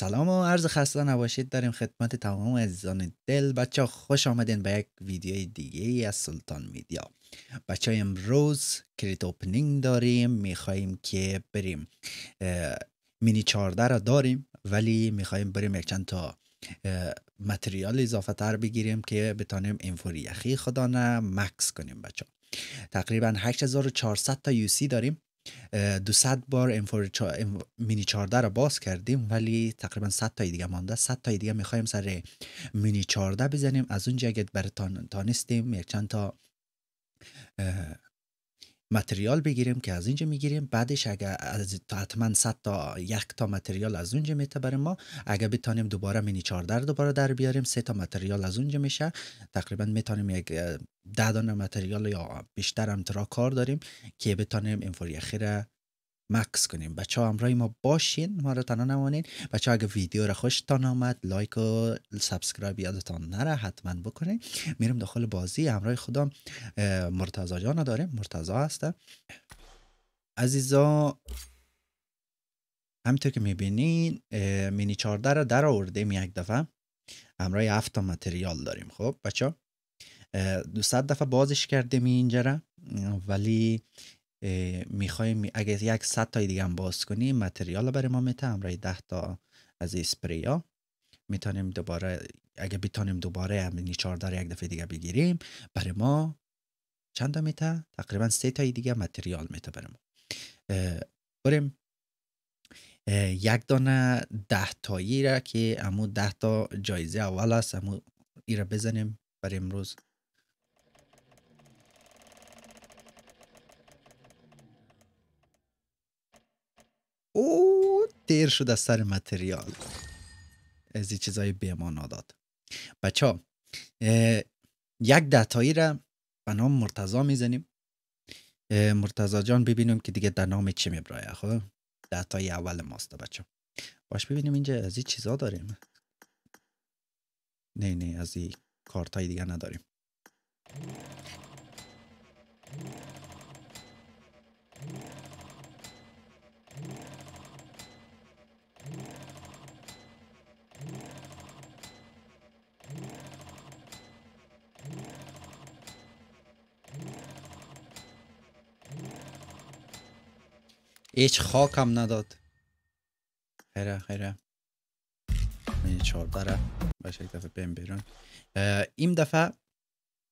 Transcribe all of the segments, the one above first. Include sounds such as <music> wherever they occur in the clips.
سلام و عرض خسته نباشید داریم خدمت تمام عزیزان دل بچه خوش آمدین به یک ویدیوی دیگه از سلطان میدیا بچه امروز کریت اوپنینگ داریم میخواییم که بریم مینی چارده را داریم ولی میخواییم بریم یک چند تا متریال اضافه تر بگیریم که بتانیم اینفوری یخی خدا نه مکس کنیم بچه تقریبا 8400 تا یوسی داریم 200 بار امفور چا... ام... مینی 14 رو باز کردیم ولی تقریبا 100 تای دیگه مانده 100 تای دیگه میخوایم سر مینی 14 بزنیم از اونجا اگه برتان تانستیم یک چند تا متریال بگیریم که از اینجا میگیریم بعدش اگر از حتما 100 تا یک تا متریال از اونجا میتبریم ما اگر بتانیم دوباره مینی 14 دوباره در بیاریم سه تا متریال از اونجا میشه تقریبا میتانیم یک ده دانه متریال یا بیشتر هم ترا کار داریم که بتانیم این فوریخی مکس کنیم بچه ها ما باشین ما رو تنها نمانین بچه اگه ویدیو رو خوشتان آمد لایک و سبسکرایب یادتان نره حتما بکنین میرم داخل بازی همراه خدا مرتزا جان داریم مرتزا هسته عزیزا همینطور که میبینین مینی چارده رو در آوردیم یک دفعه همراه هفت متریال داریم خب بچه 200 دفعه بازش کردیم اینجا ولی میخوایم اگه یک صد تای دیگه هم باز کنیم متریال رو برای ما میته همراه ده تا از اسپری ها میتونیم دوباره اگه بتونیم دوباره همین 14 چهار یک دفعه دیگه بگیریم برای ما چند تا میته تقریبا سه تای دیگه متریال میته برای ما بریم یک دانه ده تایی را که امو ده تا جایزه اول است امو ای را بزنیم برای امروز او دیر شد از سر متریال از این چیزای به ما ناداد بچه ها یک دتایی را به نام مرتزا میزنیم مرتزا جان ببینیم که دیگه در نام چی میبرایه خب دتای اول ماست بچه باش ببینیم اینجا از این چیزا داریم نه نه از این کارتای دیگه نداریم هیچ هم نداد خیره خیره این چهار بره باشه یک دفعه بیم بیرون این دفعه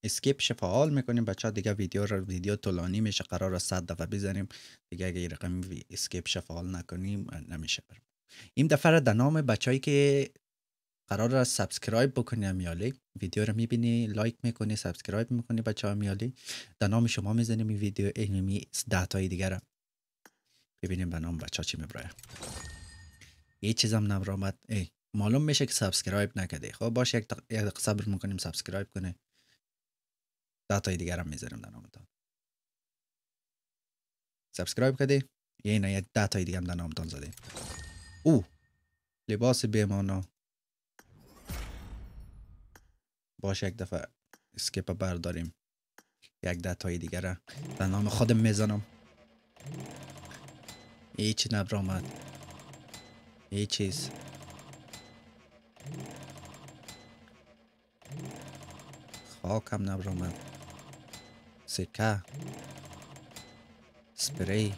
اسکیپش فعال میکنیم بچه دیگه ویدیو رو ویدیو طولانی میشه قرار رو صد دفعه بزنیم دیگه اگه این رقم اسکیپش فعال نکنیم نمیشه برم این دفعه رو در نام هایی که قرار را سبسکرایب بکنی امیالی ویدیو رو میبینی لایک میکنی سابسکرایب میکنی بچه ها نام شما میزنیم این ویدیو اینمی ده دیگه دیگر ببینیم به نام بچه چی میبره یه چیزم هم ای معلوم میشه که سابسکرایب نکده خب باش یک, دقیقه یک صبر میکنیم سابسکرایب کنه داتای دیگر هم میذاریم در نامتان سابسکرایب کردی یه نه یک داتای دیگر هم در نامتان زدیم او لباس بیمانا باش یک دفعه اسکیپ برداریم یک داتای دیگر را در نام خودم میزنم هیچی نبرامد هیچ چیز خاکم نبرامد سکه سپری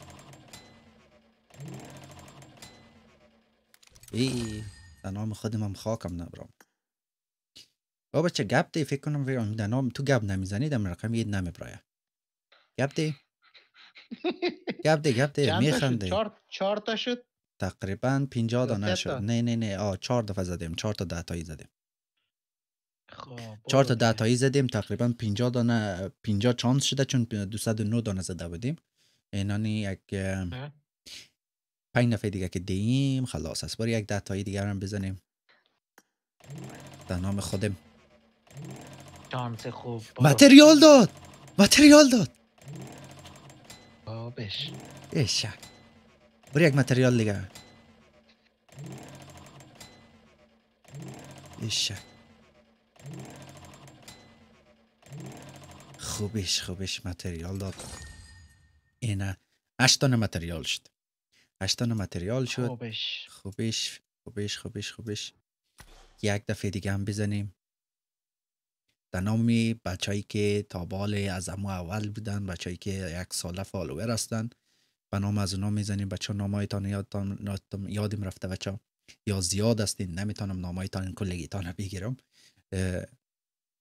ای نام خودم هم خاکم نبرم. بابا چه گپ دی فکر کنم ویران نام تو گپ نمیزنی در رقم یه برای گپ دی گپ دیگه میخنده چهار چهار تا شد تقریبا 50 دانه شد نه نه نه آ چهار دفعه زدیم چهار تا ده تایی زدیم خب، چهار تا ده تایی زدیم تقریبا 50 دانه 50 چانس شده چون 209 دانه زده بودیم اینانی یک پنج نفعه دیگه که دیم خلاص است باری یک ده تایی دیگر هم بزنیم در نام خودم چانس خوب ماتریال داد ماتریال داد تابش یک ماتریال دیگه eşek. خوبش خوبش متریال داد اینه هشتانه متریال شد هشتانه متریال شد خوبش خوبش خوبش خوبش یک دفعه دیگه هم بزنیم در نام بچههایی که تا بال از امو اول بودن بچهایی که یک ساله فالوور هستن و نام از اونا میزنیم بچه نامایتان یادتان یادم رفته بچه یا زیاد هستین نمیتونم نامایتان کلگیتان رو بگیرم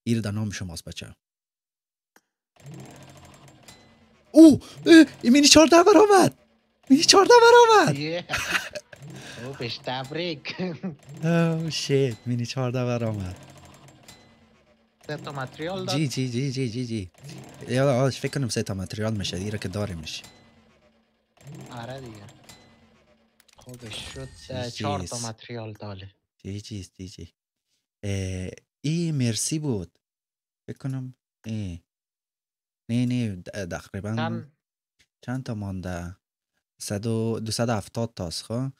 ایر در نام شماست بچه او مینی چارده برآمد مینی چارده آمد او بهش تبریک او <laughs> شیت oh مینی چارده برآمد جی جی جی جی جی جی آش فکر کنم سه تا فکر میشه ماتریال مشاریع کداری مش آره دیگه خوبش شد چهار تا ماتریال داله چی جی چی ای مرسی بود کنم ای نه نه تقریبا چند, تا مانده صد و دو صد هفتاد تاست خواه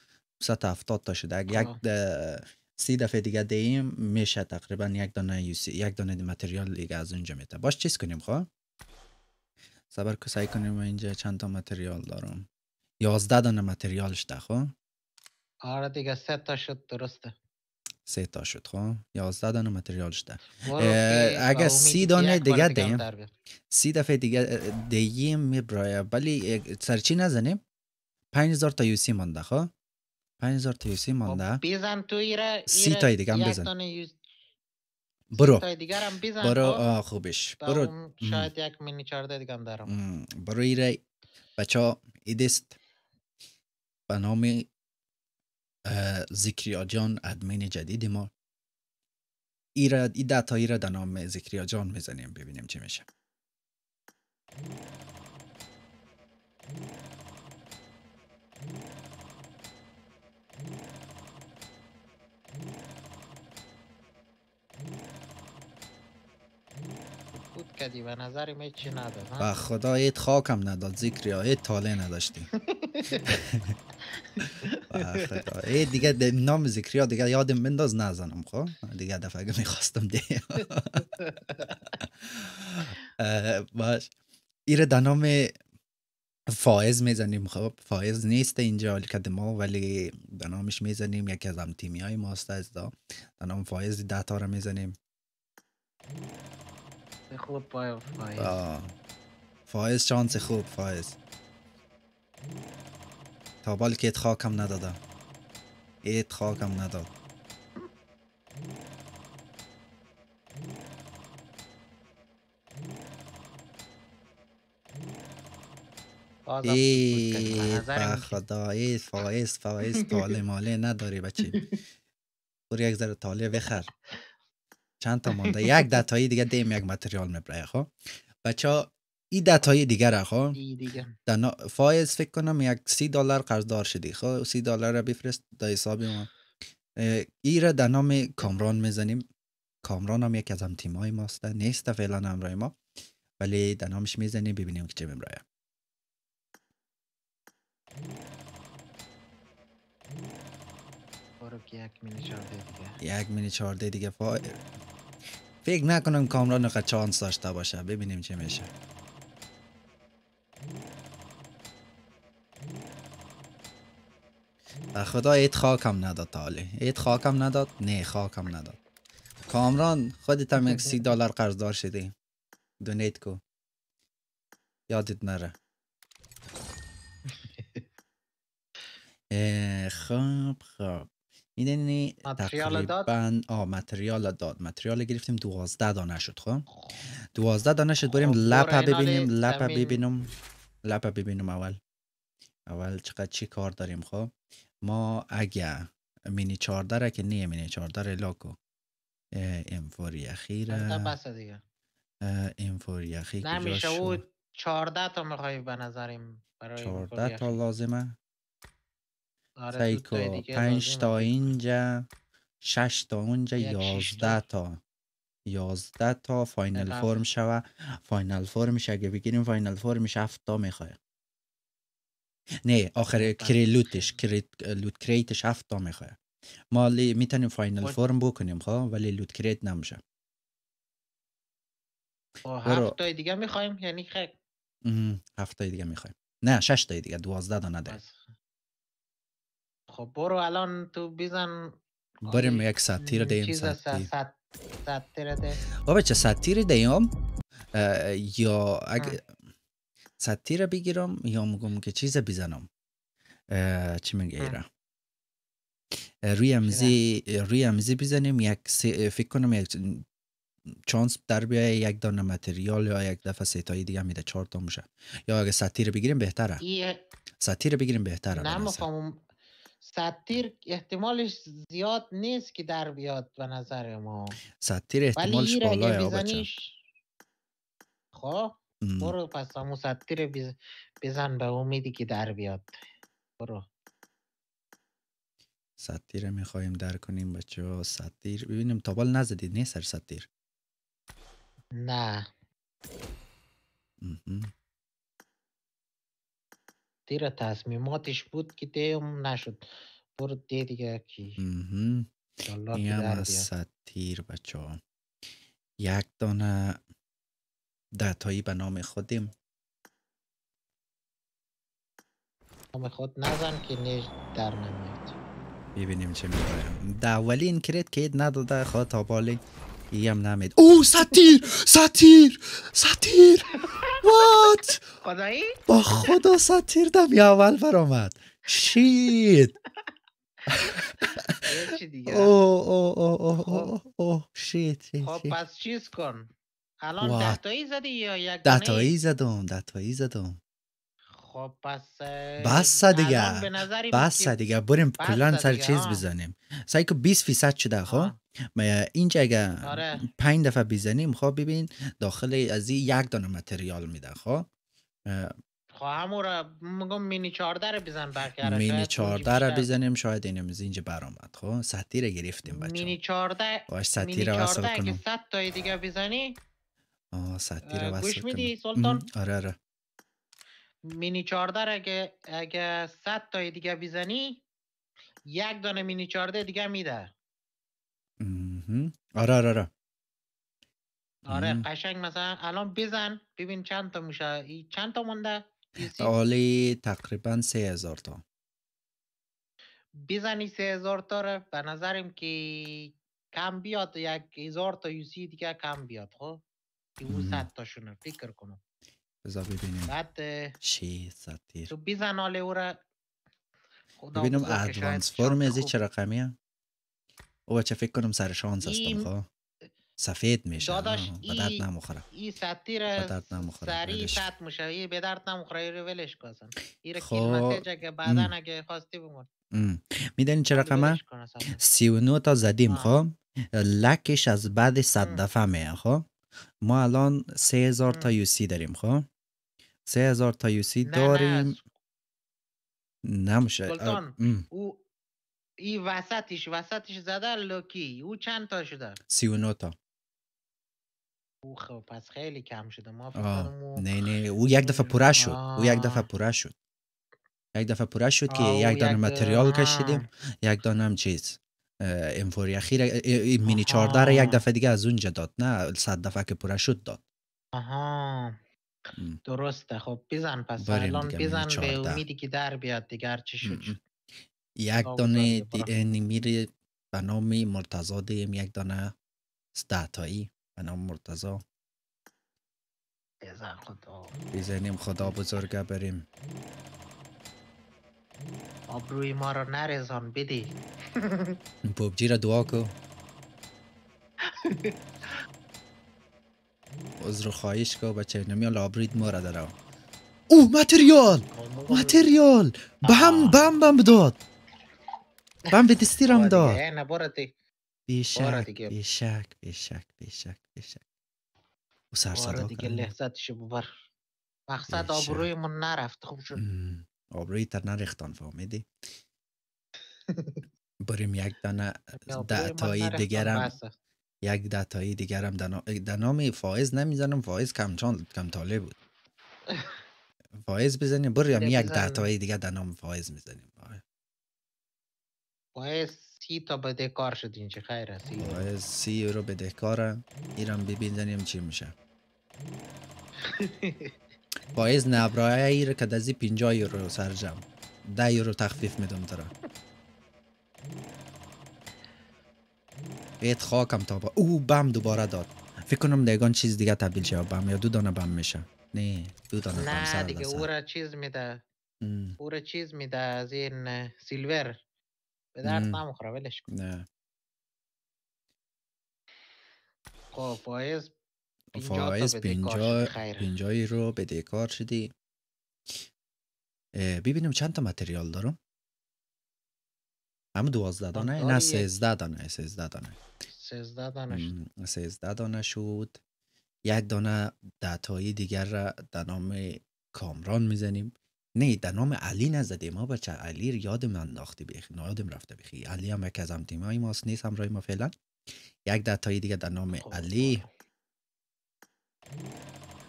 صد هفتاد تا شده یک سی دفعه دیگه دهیم میشه تقریبا یک دانه یوسی یک دانه متریال دیگه از اونجا میته باش چیز کنیم خواه خب؟ صبر که کنیم و اینجا چند تا متریال دارم یازده دانه متریال شده خواه خب؟ آره دیگه سه تا شد درسته سه تا شد خواه خب؟ یازده دانه متریال شده اگه سی دانه دیگه دهیم سی دفعه دیگه دیم میبرایه ولی سرچی نزنیم پنج هزار تا یوسی مانده خواه 5000 تیویسی خب، مانده بیزن تو ایره سی تای دیگه هم بزن برو خب. برو خوبش برو شاید یک منی چارده دیگه هم دارم برو ایره بچه ها ایدست به نام جان ادمین جدید ما ایره ای دتا ایره در نام زکریا جان میزنیم ببینیم چی میشه کردی و نظر چی نداد و خدا خاکم نداد ذکری ایت تاله نداشتی <laughs> ای دیگه نام ذکری ها دیگه یادم بنداز نزنم خب دیگه دفعه میخواستم دی <laughs> باش ایره در نام فائز میزنیم خب فائز نیست اینجا الکد ما ولی دنامش نامش میزنیم یکی از هم تیمی های ماست از دا در نام فائز ده تا میزنیم خوب файз. فایس فایز شانس خوب فایز تا بال که خاکم ندادم خاکم نداد ای خدا ای فایز فایز تاله ماله نداری بچه برو یک ذره تاله بخر چند تا مونده <laughs> یک دتایی دیگه دیم یک متریال میبره خو، بچه ها ای دتایی دیگر خب فایز فکر کنم یک سی دلار قرضدار شدی خو خب، سی دلار را بفرست دا حساب ما ای را در نام کامران میزنیم کامران هم یک از هم تیمای ماست نیست فعلا همراه ما ولی در نامش میزنیم ببینیم که چه یک مینی چارده دیگه یک دیگه فکر نکنم کامران نقدر چانس داشته باشه ببینیم چه میشه خدا ایت خاکم نداد تاله ایت خاکم نداد نه خاکم نداد کامران خودت هم یک سی دلار قرضدار شده دونیت کو یادت نره <laughs> خب خب این اینی تقریبا متریال داد متریال گرفتیم دوازده دانه شد خب دوازده دانه شد بریم لپ ببینیم لپ ببینیم لپ ببینیم اول اول چقدر چی کار داریم خب ما اگه مینی چارده را که نیه مینی چارده را لاکو امفوری اخیره امفوری اخیر کجا شد چارده تا میخوایی به نظریم چارده تا لازمه 5 آره، تا اینجا 6 تا اونجا 11 تا 11 تا فاینال فرم شوه فاینال فرم میشه اگه بگیرین فاینال فرمش هفت تا میخواد نه اخر کریت لوتش کریت لوت کریتش هفت تا میخواد ما میتونیم فاینال فرم بکنیم خب؟ ولی لوت کریت نمیشه ها هفت دیگه میخوایم یعنی خیر امم هفت تا دیگه میخوایم نه 6 تا دیگه 12 تا نه خب برو الان تو بزن خب، بریم یک ساتیر دیم ساتیر ساتیر دیم چه ساتیر دیم یا اگه ساتیر بگیرم یا مگم که چیز بزنم چی میگه ایره روی امزی روی امزی بزنیم یک فکر کنم یک چانس در بیای یک دانه متریال یا یک دفعه سه دیگه میده چهار تا میشه یا اگه ساتیر بگیریم بهتره ساتیر بگیریم بهتره نه ستیر احتمالش زیاد نیست که در بیاد به نظر ما ستیر احتمالش بالایه خب برو پس همون ستیر بزن به امیدی که در بیاد برو ستیر میخوایم در کنیم بچه ها ستیر ببینیم تابال نزدید نه سر ستیر نه دیر تصمیماتش بود که دیم نشد برو دی دیگه کی این هم از بچه ها یک دانه دتایی به نام خودیم نام خود نزن که نیش در نمیاد ببینیم چه میبایم در اولین کرید که اید نداده خواه تا بالی یام نمید او ساتیر ساتیر ساتیر وات خدایی با خدا ساتیر دم اول آمد شیت او او او او او شیت خب, خب، پس چیز کن الان دهتایی زدی یا یک دهتایی زدم دهتایی زدم خب پس بس دیگه بس دیگه بریم کلا سر چیز بزنیم سعی که 20 فیصد شده خب اینجا اگه 5 آره. دفعه بزنیم خب ببین داخل از این یک دانه متریال میده خب خواهم خب را میگم مینی 14 رو بزن برکره مینی 14 رو بزنیم شاید اینم اینجا برآمد خب ستی رو گرفتیم بچه مینی 14 باش ستی رو وصل کنم مینی 14 اگه ست تایی دیگه بزنی آه ستی رو وصل کنم گوش میدی سلطان آره آره مینی چارده اگه اگه صد تای دیگه بیزنی یک دانه مینی چارده دیگه میده آره آره آره آره قشنگ مثلا الان بزن ببین چند تا میشه چند تا مونده آلی تقریبا سه هزار تا بزنی سه هزار تا رو به نظرم که کم بیاد یک هزار تا یوسی دیگه کم بیاد خب او تا تاشونه فکر کنم بذار ببینیم ساعت چی ساتیر تو بیزن آله او را ببینم ادوانس فرم از چه رقمی هم او بچه فکر کنم سر شانس هستم خواه سفید میشه داداش به درد نمخوره ای ساتیر را سری سطح میشه ای به درد نمخوره رو ولش کن ای را کلمته که بعدا اگه خواستی بمون میدونی چه رقمه؟ سی و نو تا زدیم خب لکش از بعد صد دفعه میه خب ما الان سه هزار تا یوسی داریم خب سه هزار تا یوسی داریم نمیشه او ای وسطش وسطش زده لوکی او چند تا شده سی تا او خب پس خیلی کم شده ما او... نه نه او یک دفعه پوره شد او یک دفعه پوره شد یک دفعه پوره شد که یک دانه متریال کشیدیم یک دانه هم چیز فوری اخیر این مینی چارده رو یک دفعه دیگه از اونجا داد نه صد دفعه که پوره شد داد آها درسته خب بزن پس بزن به امیدی که در بیاد دیگر چی شد یک دانه انیمیر به نام مرتضا دیم یک دانه ستایی به نام مرتضا بیزنیم خدا بزرگه بریم آبروی ما رو نرزان بدی پوبجی را دعا کو عذر خواهش کو بچه نمیال آبرید ما را او ماتریال ماتریال بم بم بم داد بم به دستی داد بیشک بیشک بیشک بیشک بیشک او سر صدا دیگه لحظتش مقصد آبروی من نرفت خوب شد آبروی تر نریختان فهمیدی بریم یک دانه دعتایی دیگرم یک دعتایی دیگرم در نام فائز نمیزنم فائز کم چند کم تاله بود <laughs> فائز بزنیم بریم یک دعتایی دیگر در نام فائز میزنیم فائز سی تا بدهکار شد چه خیره سی فائز سی یورو بدهکاره ایرم ببینیم چی میشه <laughs> فائز نبرای ایر که دزی پینجا یورو سرجم ده یورو تخفیف میدم ترا ایت خاکم تا با او بم دوباره داد فکر کنم دیگان چیز دیگه تبدیل شد بم یا دو دانه بم میشه نه دو دانه بم نه دیگه او را چیز میده او را چیز میده از این سیلور به درد نمخوره کن نه خب فایز فایز پینجا رو به دیکار شدی ببینم چند تا متریال دارم همه دوازده دانه نه سیزده دانه سیزده دانه سیزده دانه شد شد یک دانه دتایی دیگر را در نام کامران میزنیم نه در نام علی نزدیم ما بچه علی یاد یادم انداختی بیخی یادم رفته بیخی علی هم یک از هم های ماست نیست همراه ما فعلا یک دتایی دیگر در نام علی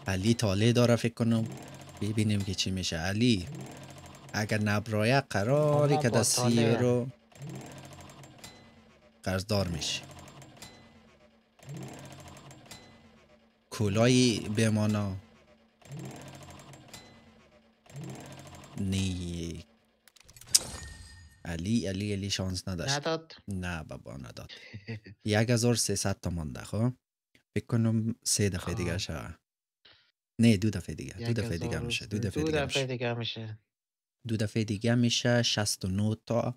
علی تاله داره فکر کنم ببینیم که چی میشه علی اگر نبرایه قراری که سیه رو قرضدار میشی کلایی بمانا نی علی علی علی شانس نداشت نه بابا نداد <laughs> یک هزار تا مانده خواه خب؟ فکر کنم سه دفعه دیگه شد نه دو دفعه دیگه دو دفعه دیگه میشه دو دفعه دیگه میشه دو دفعه دیگه میشه 69 تا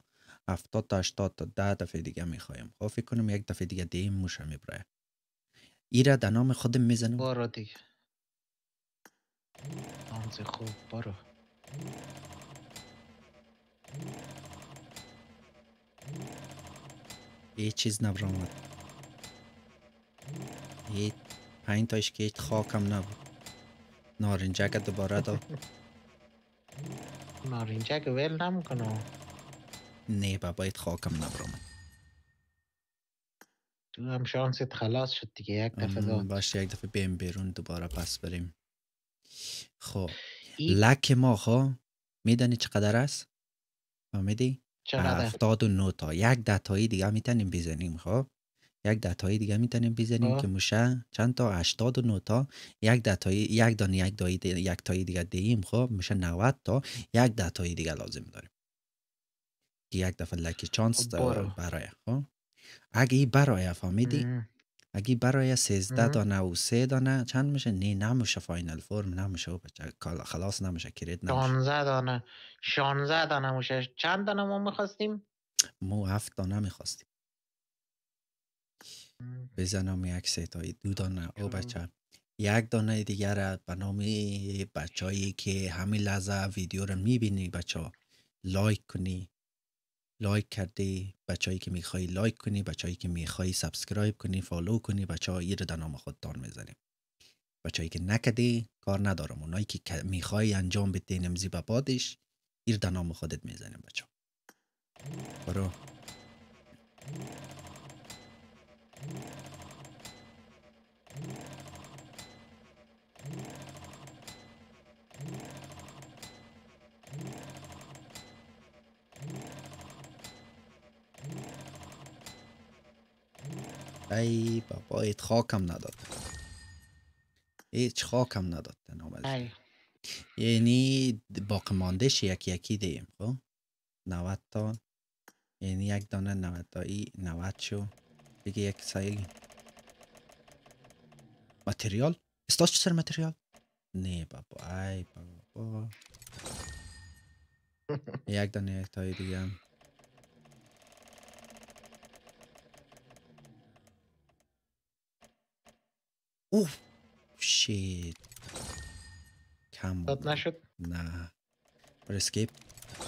هفتاد تا هشتاد تا ده دفعه دیگه میخوایم خب فکر کنم یک دفعه دیگه دیم موشه میبره را در نام خودم میزنم بارا دیگه آنزه خوب بارا هیچ چیز نبر یه هیچ پنج تایش که هیچ خاکم نبود نارنجک دوباره داد <laughs> نارنجک ویل نمیکنه نه بیت خاکم نبرم تو هم شانست خلاص شد دیگه یک دفعه باش باشه یک دفعه بیم بیرون دوباره پس بریم خب لک ما خو میدانی چقدر است؟ فهمیدی؟ چند هفتاد و تا یک دتایی دیگه میتونیم بزنیم خب یک دتایی دیگه میتونیم بزنیم خب. که موشه چند تا هشتاد و نوتا تا یک دتایی یک دانی یک دایی یک تایی دیگه دهیم خب میشه 90 تا یک دتایی دیگه لازم داریم که یک دفعه لکی چانس خب، برای خب اگه ای برای فهمیدی اگه برای 13 دانه و 3 دانه چند میشه نه نمیشه فاینل فرم نمیشه بچه خلاص نمیشه کرید نمیشه 16 دانه 16 دانه میشه چند دانه ما میخواستیم مو 7 دانه میخواستیم بزنم یک ستایی دو دانه او بچه یک دانه دیگر به نام بچههایی که همین لحظه ویدیو رو میبینی بچه ها لایک کنی لایک کردی بچههایی که میخوای لایک کنی بچایی که میخوای سابسکرایب کنی فالو کنی بچا رو در نام دان میزنیم بچایی که نکدی کار ندارم اونایی که میخوای انجام بده نمزی به بادش ایر در نام خودت میزنیم بچه برو ای بابا خاکم نداد هیچ خاکم نداد تنها یعنی باقی ماندهش یکی یکی دیم خب نوت تا یعنی یک دانه 90 تایی نوت شو دیگه یک سایی متریال استاس چه سر متریال نه بابا ای بابا <laughs> یک دانه یک تایی دیگه اوف شیت کم بود نشد؟ نه برای اسکیپ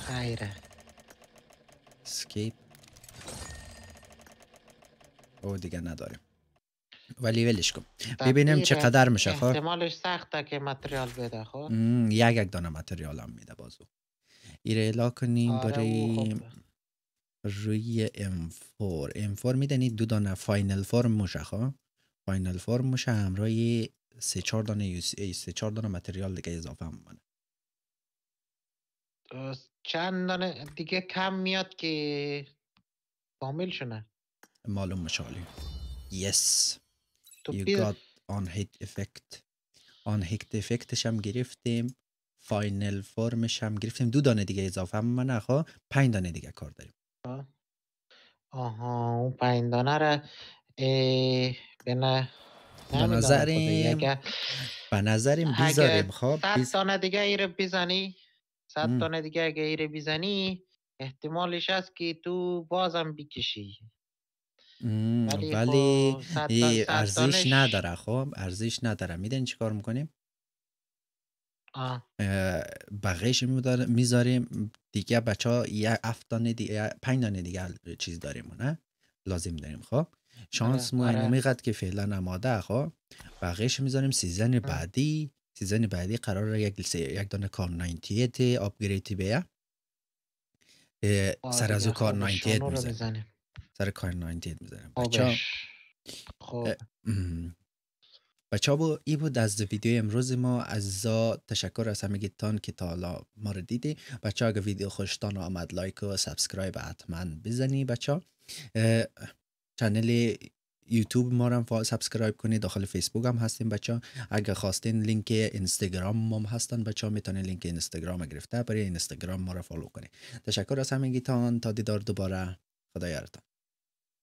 خیره اسکیپ او دیگه نداریم ولی ولش کن ببینیم قدر میشه خب احتمالش سخته که متریال بده خب یک یک دانه متریال هم میده بازو ایره الا کنیم آره برای روی ام 4 ام 4 میدنی دو دانه فاینل فرم موشه خب فاینل فارم میشه همراه سه چهار دانه یو سه چهار دانه متریال دیگه اضافه هم بانه. چند دانه دیگه کم میاد که کامل شنه معلوم مشالی یس you got on hit effect آن هیکت افکتش هم گرفتیم فاینل فرمش هم گرفتیم دو دانه دیگه اضافه هم من اخا خب، پنج دانه دیگه کار داریم آها اون پنج دانه را به نه به نظریم به نظریم بیزاریم خب ست تانه دیگه ای رو بیزنی ست تانه دیگه اگه رو بیزنی احتمالش هست که تو بازم بکشی ولی, ولی خب، ارزش نداره خب ارزش نداره میدین چی کار میکنیم بقیش میذاریم دیگه بچه ها یه افتانه دیگه پنج دانه دیگه چیز داریم نه لازم داریم خب شانس آره، مو نمیقد آره. که فعلا نماده خب بقیهش میزنیم سیزن بعدی سیزن بعدی قرار یک یک دانه کار 98 اپگریتی بیا سر از کار 98 سر کار 98 میزنیم بچه خب بچه ها ای بود از ویدیو امروز ما از تشکر از همه گیتان که تا حالا ما رو دیدی بچه ها اگه ویدیو خوشتان آمد لایک و سبسکرایب حتما بزنی بچه ها چنل یوتیوب ما رو هم سابسکرایب کنید داخل فیسبوک هم هستیم بچه اگر خواستین لینک اینستاگرام ما هستن بچه ها میتونید لینک اینستاگرام گرفته برای اینستاگرام ما رو فالو کنید تشکر از گیتان تا دیدار دوباره خدا یارتان